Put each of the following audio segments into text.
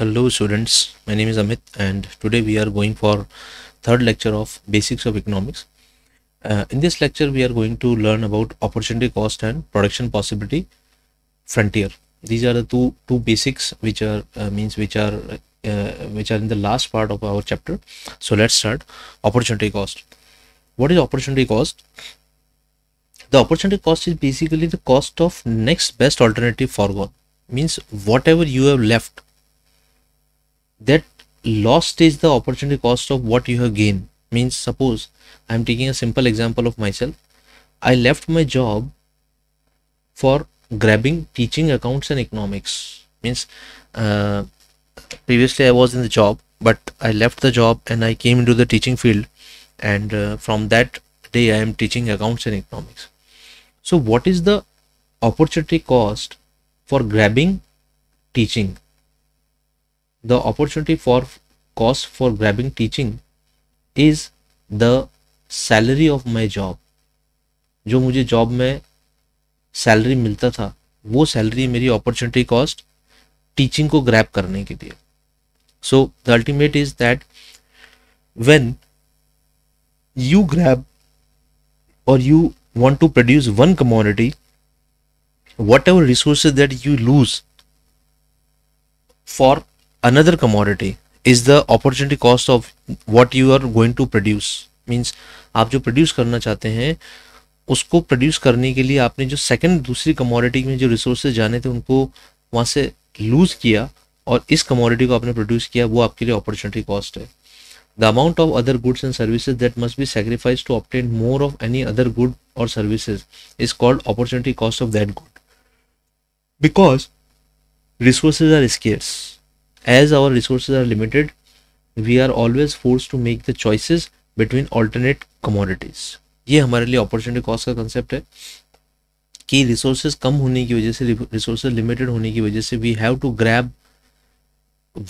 hello students my name is amit and today we are going for third lecture of basics of economics uh, in this lecture we are going to learn about opportunity cost and production possibility frontier these are the two two basics which are uh, means which are uh, which are in the last part of our chapter so let's start opportunity cost what is opportunity cost the opportunity cost is basically the cost of next best alternative foregone means whatever you have left that lost is the opportunity cost of what you have gained means suppose i'm taking a simple example of myself i left my job for grabbing teaching accounts and economics means uh, previously i was in the job but i left the job and i came into the teaching field and uh, from that day i am teaching accounts and economics so what is the opportunity cost for grabbing teaching the opportunity cost for grabbing teaching is the salary of my job जो मुझे job में salary मिलता था वो salary मेरी opportunity cost teaching को grab करने के लिए so the ultimate is that when you grab or you want to produce one commodity whatever resources that you lose for another commodity is the opportunity cost of what you are going to produce means आप जो produce करना चाहते हैं उसको produce करने के लिए आपने जो second दूसरी commodity में जो resources जाने थे उनको वहाँ से lose किया और इस commodity को आपने produce किया वो आपके लिए opportunity cost है the amount of other goods and services that must be sacrificed to obtain more of any other good or services is called opportunity cost of that good because resources are scarce As our resources are limited, we are always forced to make the choices between alternate commodities. ये हमारे लिए opportunity cost का concept है कि resources कम होने की वजह से रिसोर्सेज लिमिटेड होने की वजह से we have to grab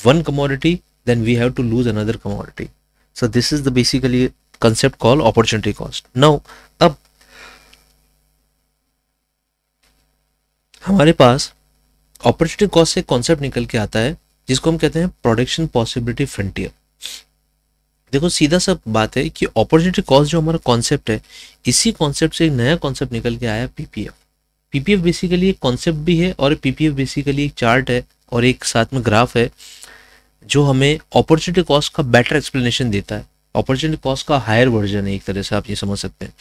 one commodity then we have to lose another commodity so this is the basically concept call opportunity cost now अब हमारे पास अपॉर्चुनिटी कॉस्ट से कॉन्सेप्ट निकल के आता है जिसको हम कहते हैं प्रोडक्शन पॉसिबिलिटी फ्रंटियर देखो सीधा सा बात है कि अपॉर्चुनिटी कॉस्ट जो हमारा कॉन्सेप्ट है इसी कॉन्सेप्ट से एक नया कॉन्सेप्ट निकल के आया पीपीएफ पीपीएफ बेसिकली एक कॉन्सेप्ट भी है और पीपीएफ बेसिकली एक चार्ट है और एक साथ में ग्राफ है जो हमें अपॉर्चुनिटी कॉस्ट का बेटर एक्सप्लेनेशन देता है अपॉर्चुनिटी कॉस्ट का हायर वर्जन है एक तरह से आप ये समझ सकते हैं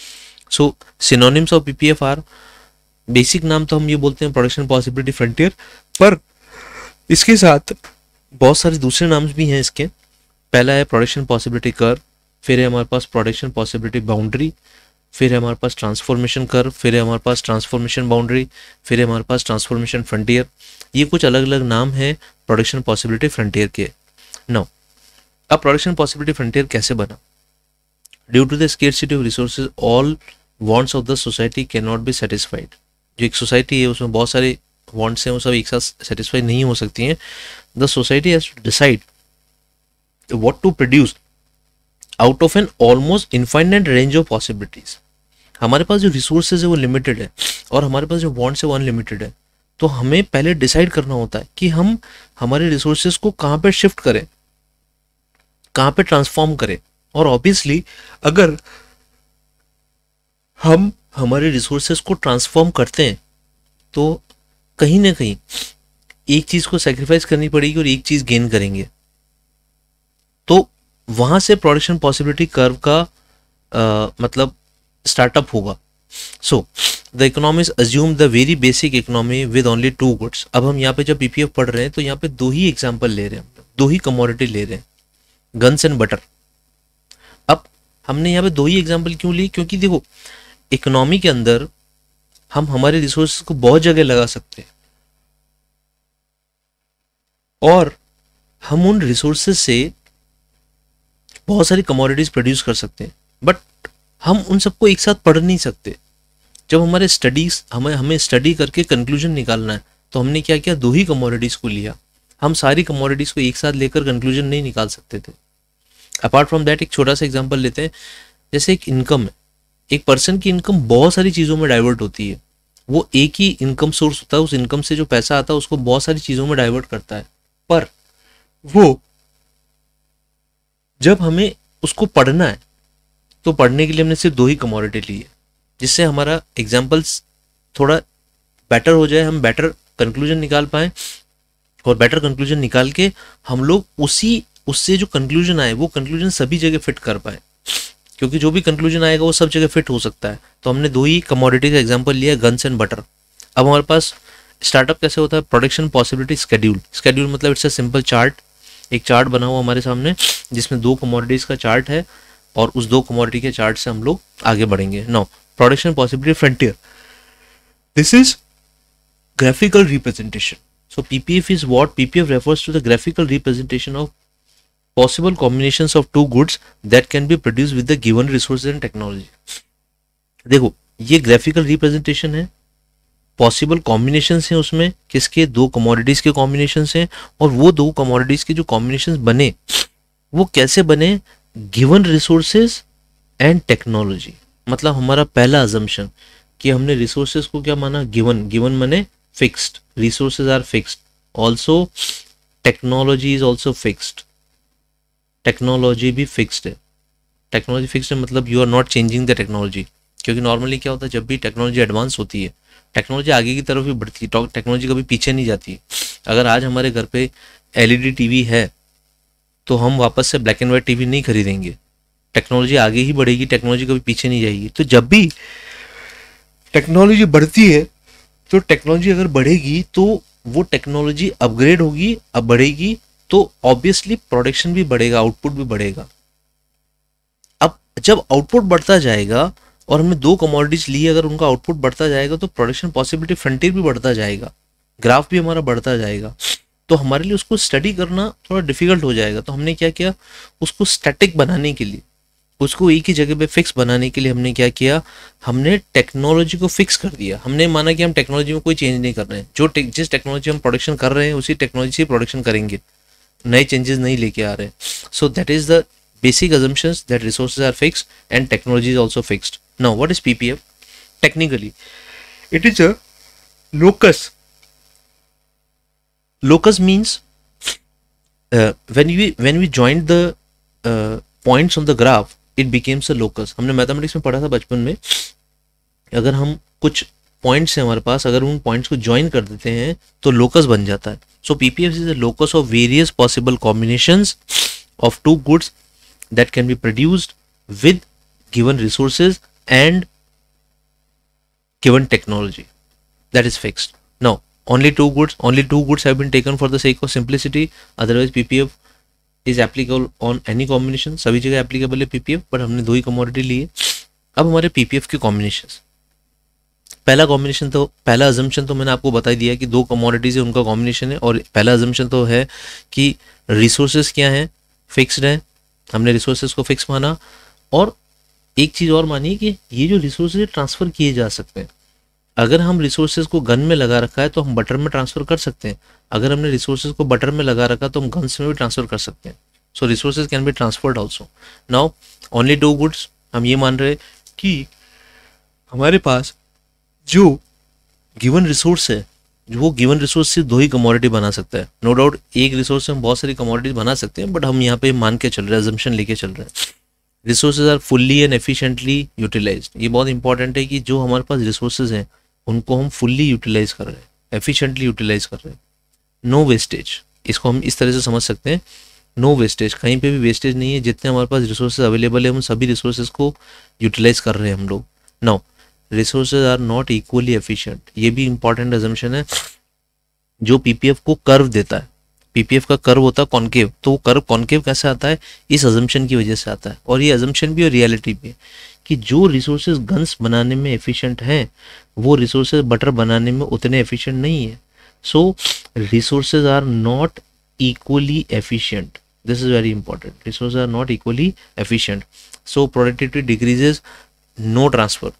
so synonyms of PPF are basic नाम तो हम ये बोलते हैं प्रोडक्शन पॉसिबिलिटी फ्रंटियर पर इसके साथ बहुत सारे दूसरे नाम्स भी हैं इसके पहला है प्रोडक्शन पॉसिबिलिटी कर फिर है हमारे पास प्रोडक्शन पॉसिबिलिटी बाउंड्री फिर है हमारे पास ट्रांसफॉर्मेशन कर फिर है हमारे पास ट्रांसफॉर्मेशन बाउंड्री फिर है हमारे पास ट्रांसफॉर्मेशन फ्रंटियर ये कुछ अलग अलग नाम हैं प्रोडक्शन पॉसिबिलिटी फ्रंटियर के नौ अब प्रोडक्शन पॉसिबिलिटी फ्रंटियर कैसे बना due to the city of resource all wants of the society can not be satisfied जो एक सोसाइटी है उसमें बहुत सारी वॉन्ट्स हैं वो सब एक साथ सेटिस्फाई नहीं हो सकती हैं the society has decide what to produce out of an almost infinite range of possibilities हमारे पास जो रिसोर्सेज है वो लिमिटेड है और हमारे पास जो वॉन्ट्स है वो अनलिमिटेड है तो हमें पहले डिसाइड करना होता है कि हम हमारे रिसोर्सेज को कहाँ पर शिफ्ट करें कहाँ पर ट्रांसफॉर्म करें और ऑब्वियसली अगर हम हमारे रिसोर्सेज को ट्रांसफॉर्म करते हैं तो कहीं ना कहीं एक चीज को सेक्रीफाइस करनी पड़ेगी और एक चीज गेन करेंगे तो वहां से प्रोडक्शन पॉसिबिलिटी कर्व का आ, मतलब स्टार्टअप होगा so the economy assume the very basic economy with only two goods अब हम यहाँ पे जब पीपीएफ पढ़ रहे हैं तो यहाँ पे दो ही एग्जाम्पल ले रहे हैं दो ही कमोडिटी ले रहे हैं गन्स एंड बटर अब हमने यहाँ पे दो ही एग्जाम्पल क्यों ली क्योंकि देखो इकोनॉमी के अंदर हम हमारे रिसोर्स को बहुत जगह लगा सकते हैं और हम उन रिसोर्सेज से बहुत सारी कमोडिटीज प्रोड्यूस कर सकते हैं बट हम उन सबको एक साथ पढ़ नहीं सकते जब हमारे स्टडीज हमें हमें स्टडी करके कंक्लूजन निकालना है तो हमने क्या किया दो ही कमोडिटीज़ को लिया हम सारी कमोडिटीज़ को एक साथ लेकर कंक्लूजन नहीं निकाल सकते थे अपार्ट फ्रॉम दैट एक छोटा सा एग्जाम्पल लेते हैं जैसे एक इनकम है एक पर्सन की इनकम बहुत सारी चीज़ों में डाइवर्ट होती है वो एक ही इनकम सोर्स होता है उस इनकम से जो पैसा आता है उसको बहुत सारी चीज़ों में डाइवर्ट करता है पर वो जब हमें उसको पढ़ना है तो पढ़ने के लिए हमने सिर्फ दो ही कमोडिटी ली है जिससे हमारा एग्जाम्पल्स थोड़ा बेटर हो जाए हम बेटर कंक्लूजन निकाल पाएँ और बेटर कंक्लूजन निकाल के हम लोग उसी उससे जो कंक्लूजन आए वो कंक्लूजन सभी जगह फिट कर पाए क्योंकि जो भी कंक्लूजन आएगा वो सब जगह फिट हो सकता है तो हमने दो ही कमोडिटी का एग्जाम्पल लिया गन्स एंड बटर अब हमारे पास स्टार्टअप कैसे होता है प्रोडक्शन पॉसिबिलिटी स्केड्यूल स्केड्यूल मतलब इट्स अ सिंपल चार्ट एक चार्ट बना हुआ हमारे सामने जिसमें दो कमोडिटीज़ का चार्ट है और उस दो कमोडिटी के चार्ट से हम लोग आगे बढ़ेंगे now production possibility frontier this is graphical representation so PPF is what PPF refers to the graphical representation of possible combination of two goods that can be produce with the given resources and technology देखो ये graphical representation है possible combination है उसमें किसके दो commodities के combination है और वो दो कमोडिटीज के जो कॉम्बिनेशन बने वो कैसे बने गिवन रिसोर्सेज एंड टेक्नोलॉजी मतलब हमारा पहला अजम्पन कि हमने रिसोर्सेज को क्या माना गिवन गिवन मने fixed resources are fixed also technology is also fixed technology भी फिक्स्ड है टेक्नोलॉजी फिक्स्ड मतलब you are not changing the technology क्योंकि नॉर्मली क्या होता है जब भी टेक्नोलॉजी एडवांस होती है टेक्नोलॉजी आगे की तरफ ही बढ़ती है टेक्नोलॉजी तो कभी पीछे नहीं जाती अगर आज हमारे घर पे एलईडी टीवी e है तो हम वापस से ब्लैक एंड वाइट टीवी नहीं खरीदेंगे टेक्नोलॉजी आगे ही बढ़ेगी टेक्नोलॉजी कभी पीछे नहीं जाएगी तो जब भी टेक्नोलॉजी बढ़ती है तो टेक्नोलॉजी अगर बढ़ेगी तो वो टेक्नोलॉजी अपग्रेड होगी अब बढ़ेगी तो ऑब्वियसली प्रोडक्शन भी बढ़ेगा आउटपुट भी बढ़ेगा अब जब आउटपुट बढ़ता जाएगा और हमने दो कमोडिटीज ली अगर उनका आउटपुट बढ़ता जाएगा तो प्रोडक्शन पॉसिबिलिटी फ्रंटियर भी बढ़ता जाएगा ग्राफ भी हमारा बढ़ता जाएगा तो हमारे लिए उसको स्टडी करना थोड़ा डिफिकल्ट हो जाएगा तो हमने क्या किया उसको स्टैटिक बनाने के लिए उसको एक ही जगह पे फिक्स बनाने के लिए हमने क्या किया हमने टेक्नोलॉजी को फिक्स कर दिया हमने माना कि हम टेक्नोलॉजी में कोई चेंज नहीं कर रहे हैं जो टे, जिस टेक्नोलॉजी हम प्रोडक्शन कर रहे हैं उसी टेक्नोलॉजी से प्रोडक्शन करेंगे नए चेंजेस नहीं लेके आ रहे so that is the basic assumptions that resources are fix and technology is also fixed now what is P P F technically it is as locus locus means when you when we join the points on the graph it becomes a locus हमने mathematics में पढ़ा था बचपन में अगर हम कुछ points हैं हमारे पास अगर उन पॉइंट्स को ज्वाइन कर देते हैं तो लोकस बन जाता है So PPF is a locus of various possible combinations of two goods that can be produced with given resources and given technology that is fixed. Now only two goods, only two goods have been taken for the sake of simplicity otherwise PPF is applicable on any combination. सभी जगह applicable है PPF but हमने दो ही commodity ली है अब हमारे पहला कॉम्बिनेशन तो पहला अजम्पन तो मैंने आपको बता दिया कि दो कमोडिटीज़ है उनका कॉम्बिनेशन है और पहला अजम्पन तो है कि रिसोर्सेज क्या हैं फिक्स्ड हैं हमने रिसोर्सेज को फिक्स माना और एक चीज़ और मानिए कि ये जो रिसोर्सेज ट्रांसफ़र किए जा सकते हैं अगर हम रिसोर्सेज को गन में लगा रखा है तो हम बटर में ट्रांसफ़र कर सकते हैं अगर हमने रिसोर्सेज को बटर में लगा रखा तो हम गन्स में भी ट्रांसफ़र कर सकते हैं so resources can be transferred also now only two goods हम ये मान रहे कि हमारे पास जो गिवन रिसोर्स है वो गिवन रिसोर्स से दो ही कमोडिटी बना सकता है नो no डाउट एक रिसोर्स से हम बहुत सारी कमोडिटीज बना सकते हैं बट हम यहाँ पे मान के चल रहे हैं एजम्पन लेके चल रहे हैं resources are fully and efficiently utilize ये बहुत इंपॉर्टेंट है कि जो हमारे पास रिसोर्सेज हैं उनको हम फुल्ली यूटिलाइज कर रहे हैं एफिशिएंटली यूटिलाइज कर रहे हैं नो वेस्टेज इसको हम इस तरह से समझ सकते हैं नो वेस्टेज कहीं पे भी वेस्टेज नहीं है जितने हमारे पास रिसोर्सेज अवेलेबल है हम सभी रिसोर्सेज को यूटिलाइज कर रहे हैं हम लोग now resources are not equally efficient ये भी इंपॉर्टेंट एजम्पन है जो पीपीएफ को कर्व देता है पीपीएफ का कर्व होता है कॉन्केव तो वो कर्व कॉन्केव कैसे आता है इस एजम्पन की वजह से आता है और ये एजम्पन भी और रियलिटी भी है कि जो रिसोर्सेज गन्स बनाने में एफिशिएंट हैं वो रिसोर्सेज बटर बनाने में उतने एफिशिएंट नहीं है so resources are not equally efficient this is very important resource are not equally efficient so productivity decreases no transfer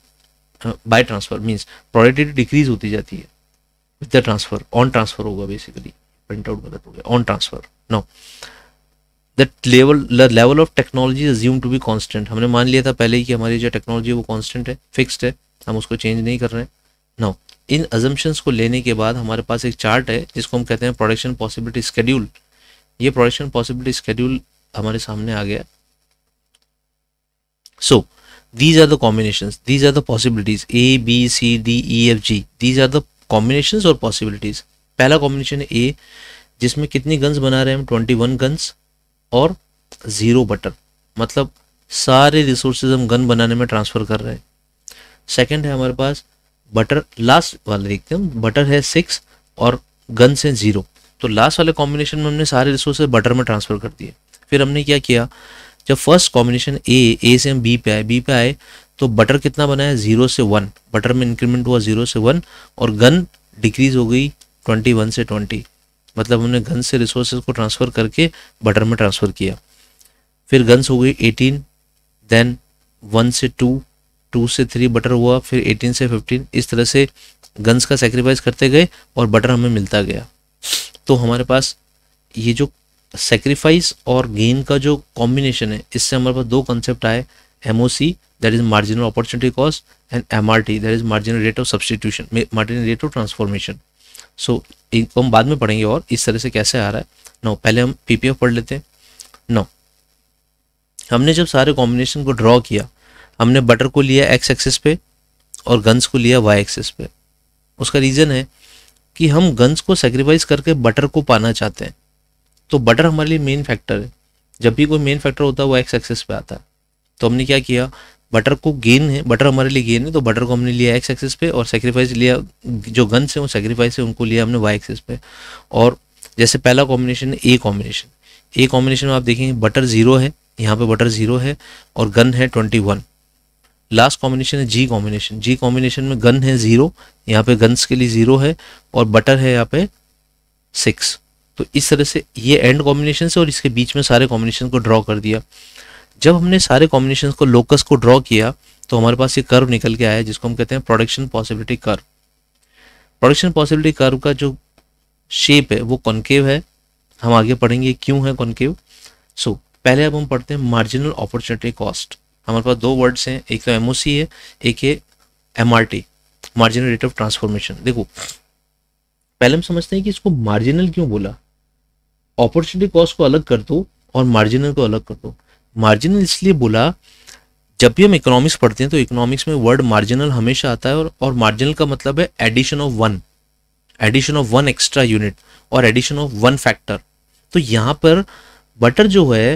by transfer means productivity decrease होती जाती है with the transfer on transfer होगा basically print out गलत हो गया on transfer no that level the level of technology assume to be constant हमने मान लिया था पहले ही कि हमारी जो टेक्नोलॉजी है वो कॉन्स्टेंट है फिक्सड है हम उसको चेंज नहीं कर रहे हैं नो इन अजम्पन्स को लेने के बाद हमारे पास एक चार्ट है जिसको हम कहते हैं प्रोडक्शन पॉसिबिलिटी स्केड्यूल ये प्रोडक्शन पॉसिबिलिटी स्केड्यूल हमारे सामने आ गया so so, these are the combinations these are the possibilities a b c d e f g these are the combinations or possibilities पहला कॉम्बिनेशन ए जिसमें कितनी guns बना रहे हैं हम ट्वेंटी वन गन्स और ज़ीरो बटन मतलब सारे रिसोर्सेज हम गन बनाने में ट्रांसफ़र कर रहे हैं सेकंड है हमारे पास बटर लास्ट वाले देखते हैं बटर है सिक्स और गन्स हैं ज़ीरो तो लास्ट वाले कॉम्बिनेशन में हमने सारे रिसोर्सेज बटर में ट्रांसफ़र कर दिए फिर हमने क्या किया जब फर्स्ट कॉम्बिनेशन ए ए से हम बी पे आए बी पे आए तो बटर कितना बना है जीरो से वन बटर में इंक्रीमेंट हुआ जीरो से वन और गन डिक्रीज हो गई ट्वेंटी वन से ट्वेंटी मतलब हमने गन से रिसोर्सेज को ट्रांसफ़र करके बटर में ट्रांसफ़र किया फिर गन्स हो गई एटीन देन वन से टू टू से थ्री बटर हुआ फिर एटीन से फिफ्टीन इस तरह से गन्स का सेक्रीफाइस करते गए और बटर हमें मिलता गया तो हमारे पास ये जो सेक्रीफाइस और गेन का जो कॉम्बिनेशन है इससे हमारे पास दो कंसेप्ट आए M O C that is marginal opportunity cost and M R T that is marginal rate of substitution marginal rate of transformation so इनको हम बाद में पढ़ेंगे और इस तरह से कैसे आ रहा है नौ पहले हम पी पी एफ पढ़ लेते हैं नो हमने जब सारे कॉम्बिनेशन को ड्रॉ किया हमने बटर को लिया एक्स एक्सेस पे और गन्स को लिया वाई एक्सेस पे उसका रीज़न है कि हम गन्स को सेक्रीफाइस करके बटर को पाना चाहते हैं तो बटर हमारे लिए मेन फैक्टर है जब भी कोई मेन फैक्टर होता है वो एक्स एक्सेस पे आता है तो हमने क्या किया बटर को गेन है बटर हमारे लिए गेन है तो बटर को हमने लिया एक्स एक्सेस पे और सेक्रीफाइस लिया जो गन से वो सेक्रीफाइस है उनको लिया हमने वाई एक्सेस पे और जैसे पहला कॉम्बिनेशन है ए कॉम्बिनेशन ए कॉम्बिनेशन में आप देखेंगे बटर जीरो है यहाँ पे बटर जीरो है और गन है ट्वेंटी वन लास्ट कॉम्बिनेशन है जी कॉम्बिनेशन जी कॉम्बिनेशन में गन है जीरो यहाँ पे गन्स के लिए जीरो है और बटर है यहाँ पे सिक्स तो इस तरह से ये एंड कॉम्बिनेशन से और इसके बीच में सारे कॉम्बिनेशन को ड्रॉ कर दिया जब हमने सारे कॉम्बिनेशन को लोकस को ड्रॉ किया तो हमारे पास ये कर्व निकल के आया जिसको हम कहते हैं production possibility curve production possibility curve का जो शेप है वो कॉन्केव है हम आगे पढ़ेंगे क्यों है कॉन्केव सो so, पहले अब हम पढ़ते हैं मार्जिनल अपॉर्चुनिटी कॉस्ट हमारे पास दो वर्ड्स हैं एक तो एम है एक है M marginal rate of transformation देखो पहले हम समझते हैं कि इसको मार्जिनल क्यों बोला अपॉर्चुनिटी कॉस्ट को अलग कर दो और मार्जिनल को अलग कर दो मार्जिनल इसलिए बोला जब भी हम इकोनॉमिक्स पढ़ते हैं तो इकोनॉमिक्स में वर्ड मार्जिनल हमेशा आता है और और मार्जिनल का मतलब है addition of one addition of one extra unit और एडिशन ऑफ वन फैक्टर तो यहाँ पर बटर जो है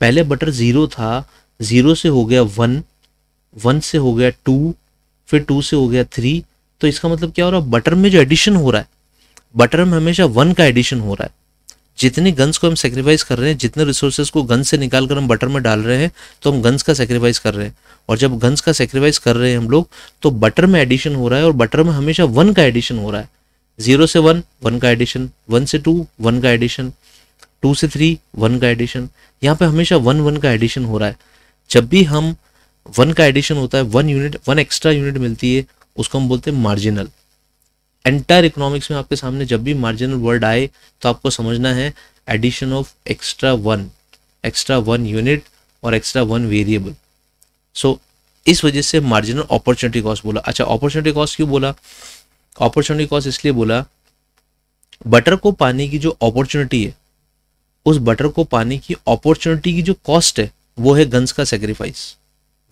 पहले बटर ज़ीरो था ज़ीरो से हो गया वन वन से हो गया टू फिर टू से हो गया थ्री तो इसका मतलब क्या हो रहा है बटर में जो एडिशन हो रहा है बटर में हमेशा वन का एडिशन हो रहा है जितने गन्स को हम सेक्रीफाइस कर रहे हैं जितने रिसोर्सेज को गन्स से निकाल कर हम बटर में डाल रहे हैं तो हम गन्स का सेक्रीफाइस कर रहे हैं और जब गन्स का सेक्रीफाइस कर रहे हैं हम लोग तो बटर में एडिशन हो रहा है और बटर में हमेशा वन का एडिशन हो रहा है जीरो से वन वन का एडिशन वन से टू वन का एडिशन टू से थ्री वन का एडिशन यहाँ पे हमेशा वन वन का एडिशन हो रहा है जब भी हम वन का एडिशन होता है one unit one extra unit मिलती है उसको हम बोलते हैं मार्जिनल एंटायर इकोनॉमिक्स में आपके सामने जब भी मार्जिनल वर्ड आए तो आपको समझना है addition of extra one extra one unit और एक्स्ट्रा वन वेरिएबल सो इस वजह से मार्जिनल अपॉर्चुनिटी कॉस्ट बोला अच्छा अपॉर्चुनिटी कॉस्ट क्यों बोला अपॉर्चुनिटी कॉस्ट इसलिए बोला बटर को पाने की जो अपॉर्चुनिटी है उस बटर को पाने की अपॉर्चुनिटी की जो कॉस्ट है वो है गन्स का सेक्रीफाइस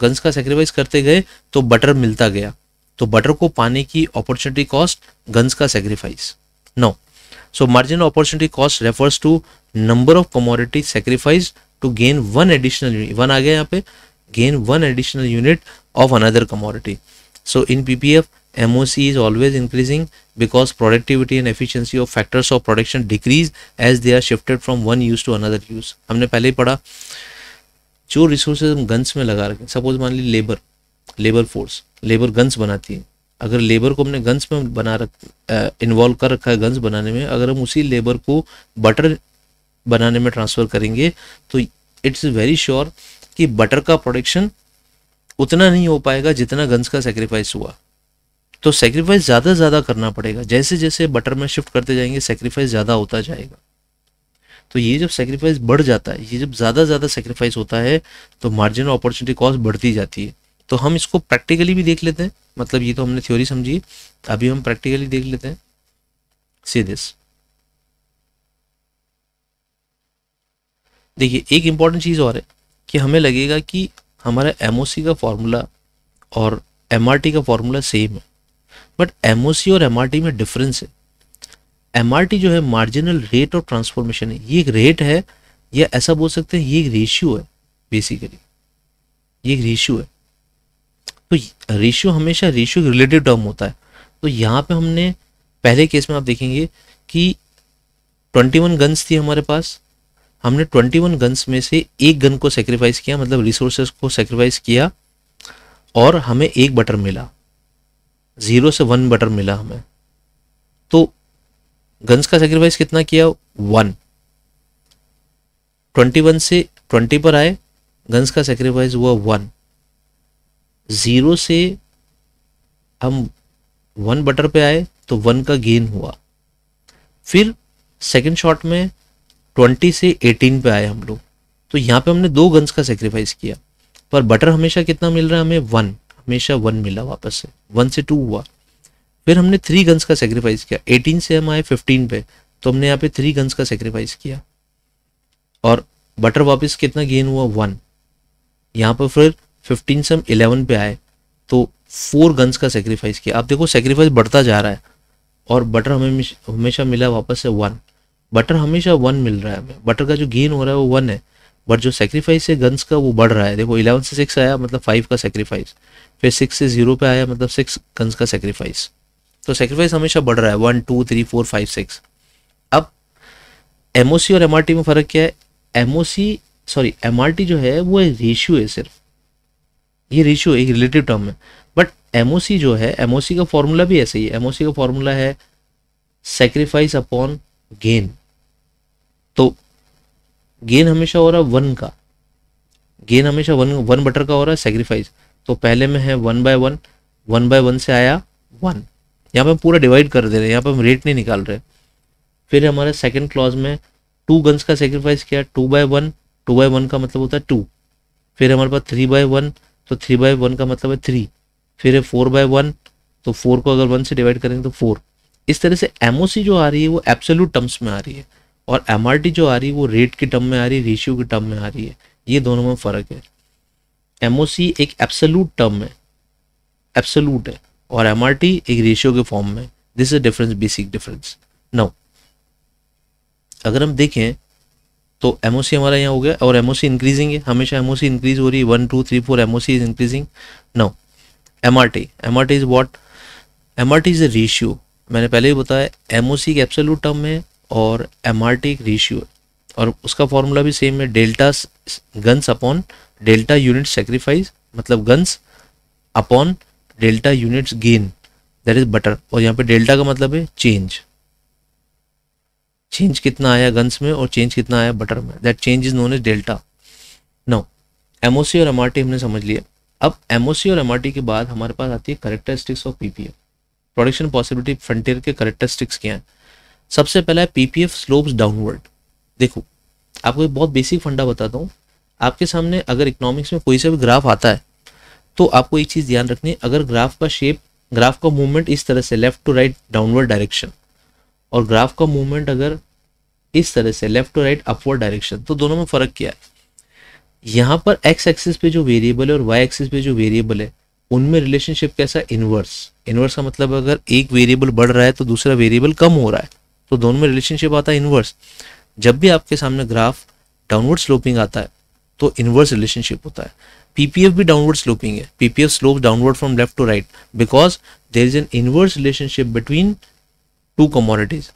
गन्स का सेक्रीफाइस करते गए तो बटर मिलता गया तो बटर को पाने की अपॉर्चुनिटी कॉस्ट गन्स का sacrifice no so margin opportunity cost refers to number of commodity sacrifice to gain one additional one आ गया यहाँ पे gain one additional unit of another commodity so in P P F MOC is always increasing because productivity and efficiency of factors of production decrease as they are shifted from one use to another हमने पहले ही पढ़ा जो resources हम guns में लगा रखें suppose मान ली labour labour force labour guns बनाती है अगर लेबर को हमने गन्स में बना रख इन्वॉल्व कर रखा है गन्स बनाने में अगर हम उसी लेबर को बटर बनाने में ट्रांसफ़र करेंगे तो इट्स वेरी श्योर कि बटर का प्रोडक्शन उतना नहीं हो पाएगा जितना गन्स का सेक्रीफाइस हुआ तो सेक्रीफाइस ज़्यादा से ज़्यादा करना पड़ेगा जैसे जैसे बटर में शिफ्ट करते जाएंगे सेक्रीफाइस ज़्यादा होता जाएगा तो ये जब सेक्रीफाइस बढ़ जाता है ये जब ज़्यादा ज़्यादा सेक्रीफाइस होता है तो मार्जिन अपॉर्चुनिटी कॉस्ट बढ़ती जाती है तो हम इसको प्रैक्टिकली भी देख लेते हैं मतलब ये तो हमने थ्योरी समझी अभी हम प्रैक्टिकली देख लेते हैं सी दिस देखिए एक इम्पॉर्टेंट चीज़ और है कि हमें लगेगा कि हमारा एम का फॉर्मूला और एम का फॉर्मूला सेम है बट एम और एम में डिफरेंस है एम जो है मार्जिनल रेट ऑफ ट्रांसफॉर्मेशन है ये एक रेट है या ऐसा बोल सकते हैं ये एक रेशियो है बेसिकली ये एक रेशियो है तो रेशियो हमेशा रेशियो रिलेटिव टर्म होता है तो यहाँ पे हमने पहले केस में आप देखेंगे कि 21 गन्स थी हमारे पास हमने 21 गन्स में से एक गन को सेक्रीफाइस किया मतलब रिसोर्सेज को सेक्रीफाइस किया और हमें एक बटर मिला ज़ीरो से वन बटर मिला हमें तो गन्स का सेक्रीफाइस कितना किया वन ट्वेंटी वन से ट्वेंटी पर आए गन्स का सेक्रीफाइस हुआ वन ज़ीरो से हम वन बटर पे आए तो वन का गेन हुआ फिर सेकंड शॉट में ट्वेंटी से एटीन पे आए हम लोग तो यहाँ पे हमने दो गन्स का सेक्रीफाइस किया पर बटर हमेशा कितना मिल रहा है हमें वन हमेशा वन मिला वापस से वन से टू हुआ फिर हमने थ्री गन्स का सेक्रीफाइस किया एटीन से हम आए फिफ्टीन पे तो हमने यहाँ पे थ्री गन्स का सेक्रीफाइस किया और बटर वापस कितना गेन हुआ वन यहाँ पर फिर फिफ्टीन से हम इलेवन पे आए तो फोर गन्स का सेक्रीफाइस किया आप देखो सेक्रीफाइस बढ़ता जा रहा है और बटर हमें हमेशा मिला वापस से वन बटर हमेशा वन मिल रहा है हमें बटर का जो गेन हो रहा है वो वन है बट जो सेक्रीफाइस है गन्स का वो बढ़ रहा है देखो इलेवन से सिक्स आया मतलब फाइव का सेक्रीफाइस फिर सिक्स से जीरो पे आया मतलब सिक्स गन्स का सेक्रीफाइस तो सेक्रीफाइस हमेशा बढ़ रहा है one two three four five six अब एम और एम में फ़र्क क्या है एम सॉरी एम जो है वो रेशियो है सिर्फ ये रेशियो एक रिलेटिव टर्म है बट एम जो है एम का फॉर्मूला भी ऐसे ही है एमओसी का फॉर्मूला है सेक्रीफाइस अपॉन गेन तो गेन हमेशा हो रहा है वन का गेन हमेशा वन वन बटर का हो रहा है सेक्रीफाइस तो पहले में है one by one one by one से आया वन यहाँ पे हम पूरा डिवाइड कर दे रहे हैं यहाँ पे हम रेट नहीं निकाल रहे फिर हमारे सेकंड क्लॉज में टू गन्स का सेक्रीफाइस किया two by one two by one का मतलब होता है टू फिर हमारे पास थ्री बाय वन तो थ्री बाय वन का मतलब है थ्री फिर है फोर बाय वन तो फोर को अगर वन से डिवाइड करेंगे तो फोर इस तरह से एम जो आ रही है वो एब्सोल्यूट टर्म्स में आ रही है और एम जो आ रही है वो रेट के टर्म में आ रही है रेशियो के टर्म में आ रही है ये दोनों में फ़र्क है एम एक एब्सोल्यूट टर्म है एब्सोल्यूट है और एम एक रेशियो के फॉर्म में this is difference basic difference now अगर हम देखें तो एम हमारा यहाँ हो गया और एम इंक्रीजिंग है हमेशा एम इंक्रीज हो रही है one two three four M is increasing no M R T M R T is what M R T is a ratio मैंने पहले ही बताया एम ओ सी एक एप्सोलूट टर्म है और एम आर टी एक रेशियो है और उसका फॉर्मूला भी सेम है delta guns upon delta unit sacrifice मतलब guns upon delta units gain that is butter और यहाँ पे डेल्टा का मतलब है चेंज चेंज कितना आया गन्स में और चेंज कितना आया बटर में that change is known as delta no M और एम हमने समझ लिया अब एम और एम के बाद हमारे पास आती है characteristics of P production possibility frontier के करेक्टरिस्टिक्स क्या हैं सबसे पहला है P P F slopes downward देखो आपको एक बहुत बेसिक फंडा बताता हूँ आपके सामने अगर इकोनॉमिक्स में कोई सा भी ग्राफ आता है तो आपको एक चीज़ ध्यान रखनी है अगर ग्राफ का शेप ग्राफ का मूवमेंट इस तरह से left to right downward direction और ग्राफ का मूवमेंट अगर इस तरह से left to right upward direction तो दोनों में फ़र्क क्या है यहाँ पर एक्स एक्सिस पे जो वेरिएबल है और वाई एक्सिस पे जो वेरिएबल है उनमें रिलेशनशिप कैसा इनवर्स इन्वर्स का मतलब अगर एक वेरिएबल बढ़ रहा है तो दूसरा वेरिएबल कम हो रहा है तो दोनों में रिलेशनशिप आता है इनवर्स जब भी आपके सामने ग्राफ डाउनवर्ड स्लोपिंग आता है तो इन्वर्स रिलेशनशिप होता है पीपीएफ भी डाउनवर्ड स्लोपिंग है PPF slope downward from left to right because there is an inverse relationship between two commodities.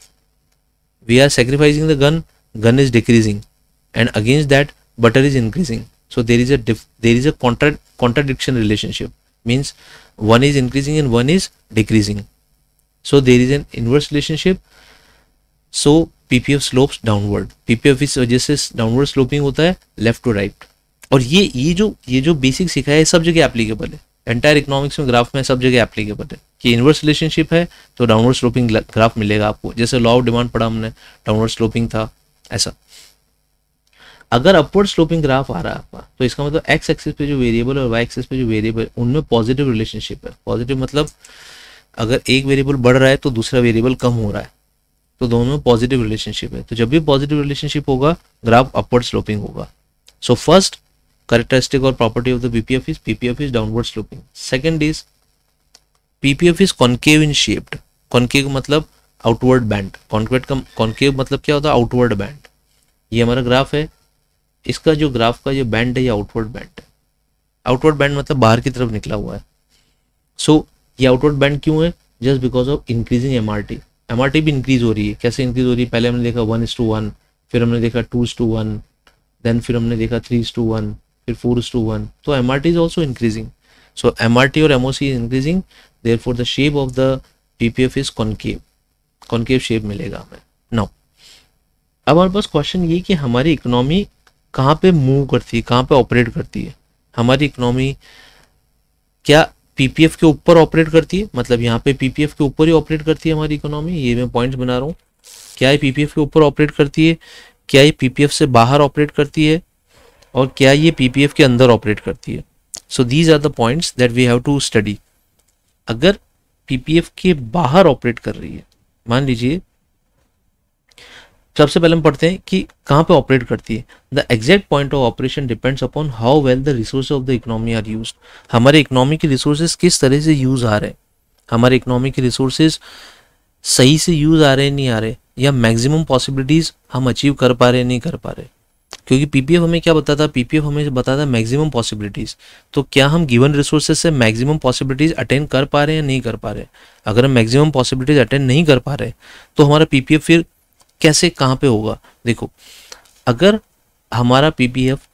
We are sacrificing the gun, gun is decreasing, and against that, butter is increasing. So there is a diff, there is a contra, contradiction relationship. Means one is increasing and one is decreasing. So there is an inverse relationship. So ppf slopes downward ppf is वजह से downward sloping होता है left to right और ये ये जो ये जो बेसिक सिखाया है सब जगह एप्लीकेबल है एंटायर इकोनॉमिक्स में ग्राफ में सब जगह एप्लीकेबल है कि इन्वर्स रिलेशनशिप है तो डाउनवर्ड स्लोपिंग ग्राफ मिलेगा आपको जैसे लॉ ऑफ डिमांड पढ़ा हमने डाउनवर्ड स्लोपिंग था ऐसा अगर अपवर्ड स्लोपिंग ग्राफ आ रहा है आपका तो इसका मतलब एक्स एक्सिस पे जो वेरिएबल और वाई एक्सिस पे जो वेरिएबल उनमें पॉजिटिव रिलेशनशिप है पॉजिटिव मतलब अगर एक वेरिएबल बढ़ रहा है तो दूसरा वेरिएबल कम हो रहा है तो दोनों में पॉजिटिव रिलेशनशिप है तो जब भी पॉजिटिव रिलेशनशिप होगा ग्राफ अपवर्ड स्लोपिंग होगा so first characteristic or property of the BPF is ppf is downward sloping second is ppf is concave in shaped concave मतलब outward band. Concave का concave मतलब क्या होता है outward band. ये हमारा graph है इसका जो graph का ये band है ये outward band. Outward band मतलब बाहर की तरफ निकला हुआ है so, ये outward band क्यों है Just because of increasing MRT. MRT भी increase हो रही है कैसे increase हो रही है पहले हमने देखा one is to one, फिर हमने देखा two is to one, then फिर हमने देखा three is to one. फिर फोर टू वन तो M R T is also increasing so M R T और M O C is increasing therefore the shape of the P P F is concave concave shape मिलेगा हमें now अब हमारे पास question ये कि हमारी economy कहाँ पे मूव करती है कहाँ पे ऑपरेट करती है हमारी इकोनॉमी क्या पीपीएफ के ऊपर ऑपरेट करती है मतलब यहाँ पे पीपीएफ के ऊपर ही ऑपरेट करती है हमारी इकोनॉमी ये मैं पॉइंट्स बना रहा हूँ क्या ये पीपीएफ के ऊपर ऑपरेट करती है क्या ये पीपीएफ से बाहर ऑपरेट करती है और क्या ये पीपीएफ के अंदर ऑपरेट करती है so these are the points that we have to study अगर पीपीएफ के बाहर ऑपरेट कर रही है मान लीजिए सबसे पहले हम पढ़ते हैं कि कहाँ पे ऑपरेट करती है the exact point of operation depends upon how well the resource of the economy are use हमारे इकोनॉमी के रिसोर्सेज किस तरह से यूज आ रहे हैं हमारे इकोनॉमी के रिसोर्सेज सही से यूज आ रहे नहीं आ रहे या मैक्सिमम पॉसिबिलिटीज हम अचीव कर पा रहे नहीं कर पा रहे क्योंकि पीपीएफ हमें क्या बताता है पीपीएफ हमें बताता है मैक्सिमम पॉसिबिलिटीज़ तो क्या हम गिवन रिसोर्सेज से मैक्सिमम पॉसिबिलिटीज़ अटेंड कर पा रहे हैं या नहीं कर पा रहे अगर हम मैक्सिमम पॉसिबिलिटीज़ अटेंड नहीं कर पा रहे तो हमारा पीपीएफ फिर कैसे कहाँ पे होगा देखो अगर हमारा पीपीएफ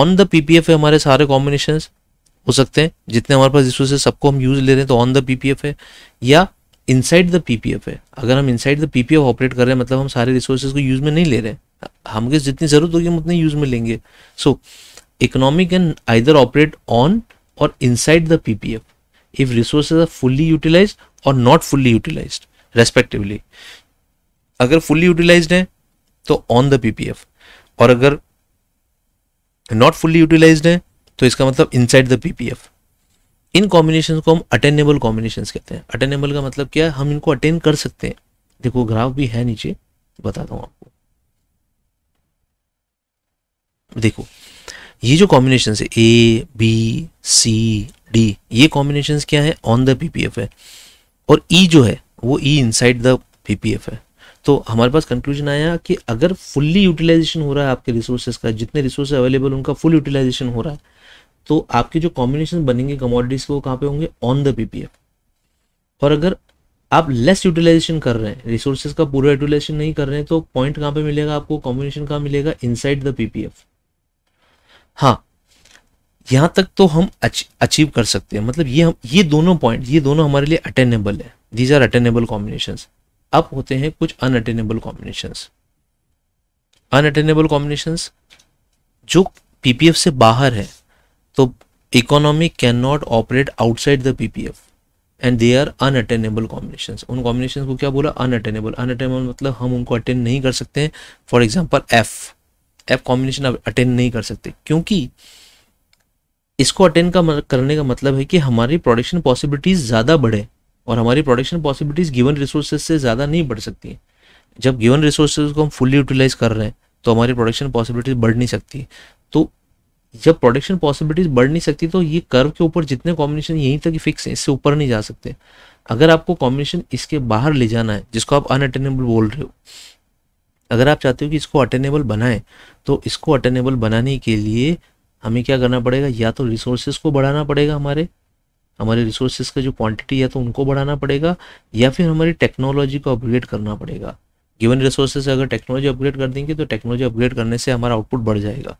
ऑन द पीपीएफ है हमारे सारे कॉम्बिनेशन हो सकते हैं जितने हमारे पास रिसोर्सेज सबको हम यूज़ ले रहे हैं तो ऑन द पीपीएफ है या इनसाइड द पीपीएफ है अगर हम इनसाइड द पीपीएफ ऑपरेट कर रहे हैं मतलब हम सारे रिसोर्सेज को यूज़ में नहीं ले रहे हैं हमको जितनी ज़रूरत होगी हम उतने यूज़ में लेंगे so economy can either operate on और inside the PPF if resource are fully utilize और नॉट फुल्ली यूटिलाइज रेस्पेक्टिवली अगर फुल्ली यूटिलाइज है तो ऑन द पीपीएफ और अगर नॉट फुल्ली यूटिलाइज है तो इसका मतलब इनसाइड द पीपीएफ इन कॉम्बिनेशन को हम अटेनेबल कॉम्बिनेशन कहते हैं अटेनेबल का मतलब क्या है हम इनको अटेन कर सकते हैं देखो ग्राफ भी है नीचे बताता हूँ आपको देखो ये जो कॉम्बिनेशन है ए बी सी डी ये कॉम्बिनेशन क्या है ऑन द पीपीएफ है और ई e जो है वो ई इनसाइड द पीपीएफ है तो हमारे पास कंक्लूजन आया कि अगर फुल्ली यूटिलाइजेशन हो रहा है आपके रिसोर्सेज का जितने रिसोर्स अवेलेबल उनका फुल यूटिलाइजेशन हो रहा है तो आपके जो कॉम्बिनेशन बनेंगे कमोडिटीज के वो कहाँ पे होंगे ऑन द पीपीएफ और अगर आप लेस यूटिलाइजेशन कर रहे हैं रिसोर्सेज का पूरा यूटिलाइजेशन नहीं कर रहे हैं तो पॉइंट कहाँ पे मिलेगा आपको कॉम्बिनेशन कहाँ मिलेगा इनसाइड द पीपीएफ हाँ यहाँ तक तो हम अचीव कर सकते हैं मतलब ये हम ये दोनों पॉइंट ये दोनों हमारे लिए अटेनेबल है दीज आर अटेनेबल कॉम्बिनेशन अब होते हैं कुछ अनअटेनेबल कॉम्बिनेशन अनअटेनेबल कॉम्बिनेशन जो पीपीएफ से बाहर है तो economy can not operate outside the PPF and they are unattainable combination उन कॉम्बिनेशन को क्या बोला अनअटेनेबल अनअटेनेबल मतलब हम उनको अटेंड नहीं कर सकते हैं फॉर एग्जाम्पल एफ़ ऐप कॉम्बिनेशन आप अटेंड नहीं कर सकते क्योंकि इसको अटेंड का करने का मतलब है कि हमारी प्रोडक्शन पॉसिबिलिटीज़ ज़्यादा बढ़े और हमारी प्रोडक्शन पॉसिबिलिटीज़ गिवन रिसोर्सेज से ज़्यादा नहीं बढ़ सकती है जब गिवन रिसोर्सेज को हम फुल्ली यूटिलाइज कर रहे हैं तो हमारी प्रोडक्शन पॉसिबिलिटीज़ बढ़ नहीं सकती तो जब प्रोडक्शन पॉसिबिलिटीज़ बढ़ नहीं सकती तो ये कर्व के ऊपर जितने कॉम्बिनेशन यहीं तक फिक्स हैं इससे ऊपर नहीं जा सकते अगर आपको कॉम्बिनेशन इसके बाहर ले जाना है जिसको आप अनअटेनेबल बोल रहे हो अगर आप चाहते हो कि इसको अटेनेबल बनाएं तो इसको अटेनेबल बनाने के लिए हमें क्या करना पड़ेगा या तो रिसोर्सेज को बढ़ाना पड़ेगा हमारे हमारे रिसोर्सेज का जो क्वांटिटी है तो उनको बढ़ाना पड़ेगा या फिर हमारी टेक्नोलॉजी को अपग्रेड करना पड़ेगा गिवन रिसोर्सेज अगर टेक्नोलॉजी अपग्रेड कर देंगे तो टेक्नोलॉजी अपग्रेड करने से हमारा आउटपुट बढ़ जाएगा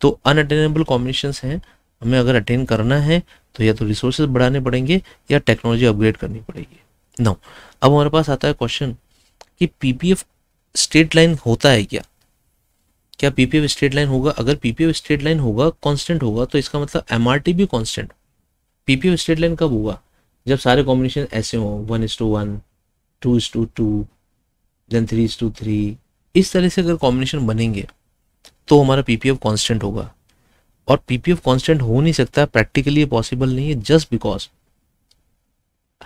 तो अनअटेनेबल कॉम्बिनेशन हैं हमें अगर अटेन करना है तो या तो रिसोर्सेज बढ़ाने पड़ेंगे या टेक्नोलॉजी अपग्रेड करनी पड़ेगी नौ अब हमारे पास आता है क्वेश्चन कि एफ स्ट्रेट लाइन होता है क्या क्या P P F straight line होगा अगर P P F straight line होगा कांस्टेंट होगा तो इसका मतलब टी भी कांस्टेंट एफ स्ट्रेट लाइन कब होगा जब सारे कॉम्बिनेशन ऐसे हों one is two one two is two two then three is two three इस तरह से अगर कॉम्बिनेशन बनेंगे तो हमारा पी पी एफ कॉन्स्टेंट होगा और पी पी एफ कॉन्स्टेंट हो नहीं सकता प्रैक्टिकली पॉसिबल नहीं है जस्ट बिकॉज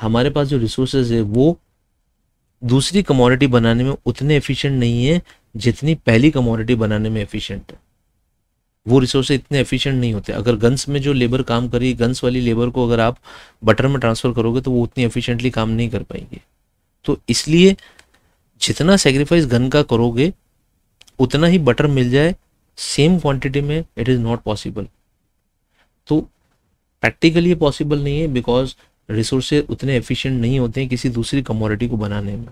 हमारे पास जो रिसोर्सेज है वो दूसरी कमोडिटी बनाने में उतने एफिशिएंट नहीं है जितनी पहली कमोडिटी बनाने में एफिशिएंट है वो रिसोर्स इतने एफिशिएंट नहीं होते अगर गन्स में जो लेबर काम करी गन्स वाली लेबर को अगर आप बटर में ट्रांसफ़र करोगे तो वो उतनी एफिशिएंटली काम नहीं कर पाएंगे तो इसलिए जितना सेक्रीफाइस गन का करोगे उतना ही बटर मिल जाए सेम क्वान्टिटी में इट इज़ नॉट पॉसिबल तो प्रैक्टिकली पॉसिबल नहीं है बिकॉज रिसोर्सेज उतने एफिशिएंट नहीं होते हैं किसी दूसरी कमोडिटी को बनाने में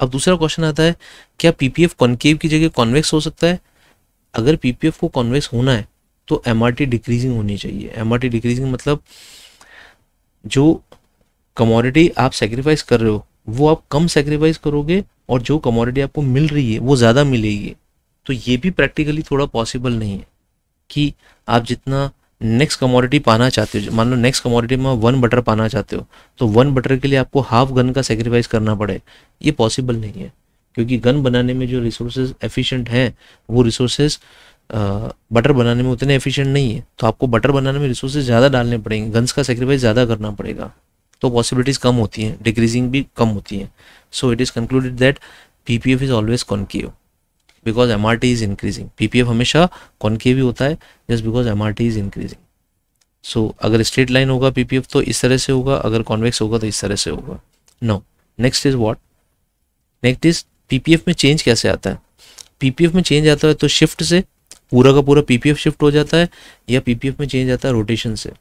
अब दूसरा क्वेश्चन आता है क्या पीपीएफ कॉन्केव की जगह कॉन्वेक्स हो सकता है अगर पीपीएफ को कॉन्वेक्स होना है तो एम डिक्रीजिंग होनी चाहिए एम डिक्रीजिंग मतलब जो कमोडिटी आप सेक्रीफाइस कर रहे हो वो आप कम सेक्रीफाइस करोगे और जो कमोडिटी आपको मिल रही है वो ज़्यादा मिलेगी तो ये भी प्रैक्टिकली थोड़ा पॉसिबल नहीं है कि आप जितना नेक्स्ट कमोडिटी पाना चाहते हो मान लो नेक्स्ट कमोडिटी में वन बटर पाना चाहते हो तो वन बटर के लिए आपको हाफ गन का सेक्रीफाइस करना पड़े ये पॉसिबल नहीं है क्योंकि गन बनाने में जो रिसोर्सेज एफिशिएंट हैं वो रिसोर्सेज बटर बनाने में उतने एफिशिएंट नहीं है तो आपको बटर बनाने में रिसोर्सेज ज़्यादा डालने पड़ेंगे गन्स का सेक्रीफाइस ज़्यादा करना पड़ेगा तो पॉसिबिलिटीज़ कम होती हैं डिक्रीजिंग भी कम होती हैं so it is concluded that P P F is always concave because M R T is increasing P हमेशा के ही होता है just because M R T is increasing so अगर स्ट्रेट लाइन होगा पी तो इस तरह से होगा अगर कॉन्वेक्स होगा तो इस तरह से होगा no next is what next is PPF में चेंज कैसे आता है पीपीएफ में चेंज आता है तो शिफ्ट से पूरा का पूरा पीपीएफ शिफ्ट हो जाता है या पीपीएफ में चेंज आता है रोटेशन से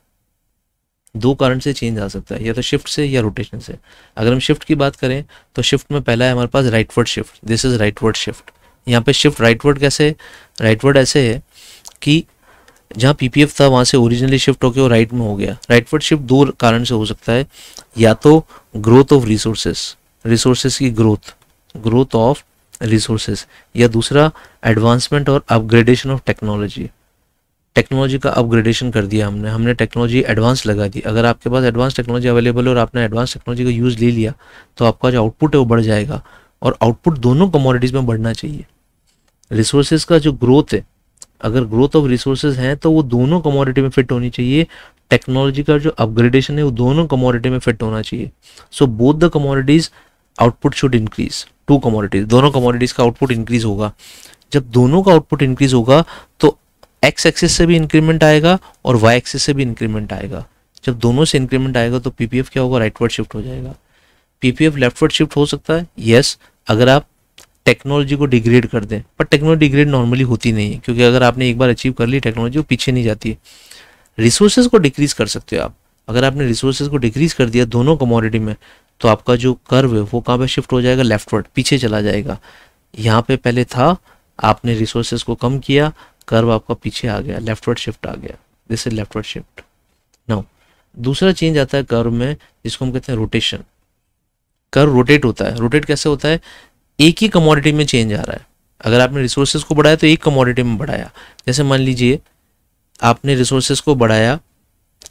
दो कारण से चेंज आ सकता है या तो शिफ्ट से या रोटेशन से अगर हम शिफ्ट की बात करें तो शिफ्ट में पहला है हमारे पास rightward shift this is rightward shift यहाँ पे शिफ्ट राइटवर्ड कैसे राइटवर्ड ऐसे है कि जहाँ पीपीएफ था वहाँ से ओरिजिनली शिफ्ट होकर वो राइट में हो गया राइटवर्ड शिफ्ट दो कारण से हो सकता है या तो ग्रोथ ऑफ रिसोर्सेस रिसोर्सेज की ग्रोथ ग्रोथ ऑफ रिसोर्सेज या दूसरा एडवांसमेंट और अपग्रेडेशन ऑफ टेक्नोलॉजी टेक्नोलॉजी का अपग्रेडेशन कर दिया हमने हमने टेक्नोलॉजी एडवांस लगा दी अगर आपके पास एडवांस टेक्नोलॉजी अवेलेबल है और आपने एडवांस टेक्नोलॉजी का यूज़ ले लिया तो आपका जो आउटपुट है वो बढ़ जाएगा और आउटपुट दोनों कमोडिटीज़ में बढ़ना चाहिए रिसोर्सेज का जो ग्रोथ है अगर ग्रोथ ऑफ रिसोर्सेज हैं तो वो दोनों कमोडिटी में फिट होनी चाहिए टेक्नोलॉजी का जो अपग्रेडेशन है वो दोनों कमोडिटी में फिट होना चाहिए so both the commodities output should increase two commodities दोनों कमोडिटीज का आउटपुट इंक्रीज होगा जब दोनों का आउटपुट इंक्रीज होगा तो एक्स एक्सेस से भी इंक्रीमेंट आएगा और वाई एक्सेस से भी इंक्रीमेंट आएगा जब दोनों से इंक्रीमेंट आएगा तो पीपीएफ क्या होगा राइटवर्ड शिफ्ट हो जाएगा पीपीएफ लेफ्टवर्ड शिफ्ट हो सकता है यस yes, अगर आप टेक्नोलॉजी को डिग्रेड कर दें पर टेक्नोलॉजी डिग्रेड नॉर्मली होती नहीं है क्योंकि अगर आपने एक बार अचीव कर ली टेक्नोलॉजी वो पीछे नहीं जाती है रिसोर्सेज को डिक्रीज कर सकते हो आप अगर आपने रिसोर्सेज को डिक्रीज कर दिया दोनों कमोडिटी में तो आपका जो कर्व है वो कहाँ पर शिफ्ट हो जाएगा लेफ्टवर्ड पीछे चला जाएगा यहाँ पे पहले था आपने रिसोर्सेज को कम किया कर्व आपका पीछे आ गया लेफ्टवर्ड शिफ्ट आ गया this is leftward shift now दूसरा चेंज आता है कर्व में जिसको हम कहते हैं रोटेशन कर्व रोटेट होता है रोटेट कैसे होता है एक ही कमोडिटी में चेंज आ रहा है अगर आपने रिसोर्सेज को बढ़ाया तो एक कमोडिटी में बढ़ाया जैसे मान लीजिए आपने रिसोर्सेज को बढ़ाया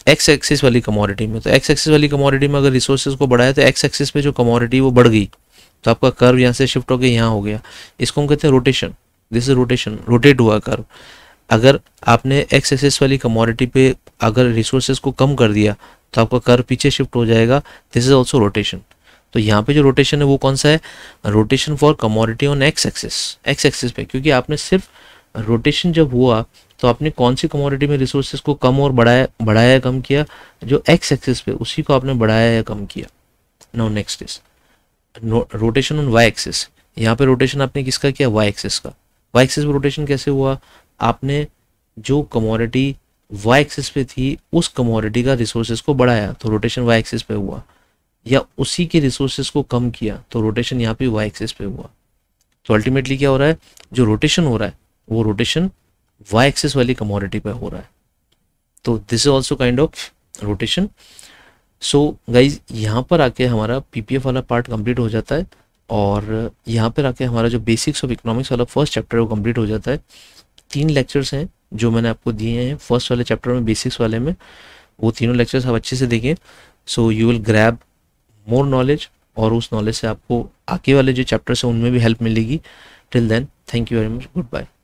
एक्स एक्सिस वाली कमोडिटी में तो एक्स एक्सिस वाली कमोडिटी में अगर रिसोर्सेज को बढ़ाया तो एक्स एक्सिस पे जो कमोडिटी वो बढ़ गई तो आपका कर्व यहाँ से शिफ्ट होकर यहाँ हो गया इसको हम कहते हैं rotation this is rotation rotate हुआ कर्व अगर आपने एक्स एक्सेस वाली कमोडिटी पे अगर रिसोर्सेज को कम कर दिया तो आपका कर्व पीछे शिफ्ट हो जाएगा दिस इज ऑल्सो रोटेशन तो यहाँ पे जो रोटेशन है वो कौन सा है rotation for commodity on X axis X axis पे क्योंकि आपने सिर्फ रोटेशन जब हुआ तो आपने कौन सी कमोडिटी में रिसोर्सेज को कम और बढ़ाया बढ़ाया कम किया जो एक्स एक्सेस पे उसी को आपने बढ़ाया या कम किया no next is rotation on Y axis यहाँ पे रोटेशन आपने किसका किया वाई एक्सेस का वाई एक्सेस पर रोटेशन कैसे हुआ आपने जो कमोडिटी वाई एक्सेस पे थी उस कमोडिटी का रिसोर्सेज को बढ़ाया तो रोटेशन वाई एक्सेस पे हुआ या उसी के रिसोर्सेज को कम किया तो रोटेशन यहाँ पे वाई एक्सेस पे हुआ तो अल्टीमेटली क्या हो रहा है जो रोटेशन हो रहा है वो रोटेशन वाई एक्सेस वाली कमोडिटी पर हो रहा है तो this is also kind of rotation so guys यहाँ पर आके हमारा पीपीएफ वाला पार्ट कंप्लीट हो जाता है और यहाँ पर आके हमारा जो बेसिक्स ऑफ इकोनॉमिक्स वाला फर्स्ट चैप्टर है वो कम्प्लीट हो जाता है तीन लेक्चर्स हैं जो मैंने आपको दिए हैं फर्स्ट वाले चैप्टर में बेसिक्स वाले में वो तीनों लेक्चर्स आप अच्छे से देखें so you will grab more knowledge और उस नॉलेज से आपको आगे वाले जो चैप्टर्स हैं उनमें भी हेल्प मिलेगी till then thank you very much good bye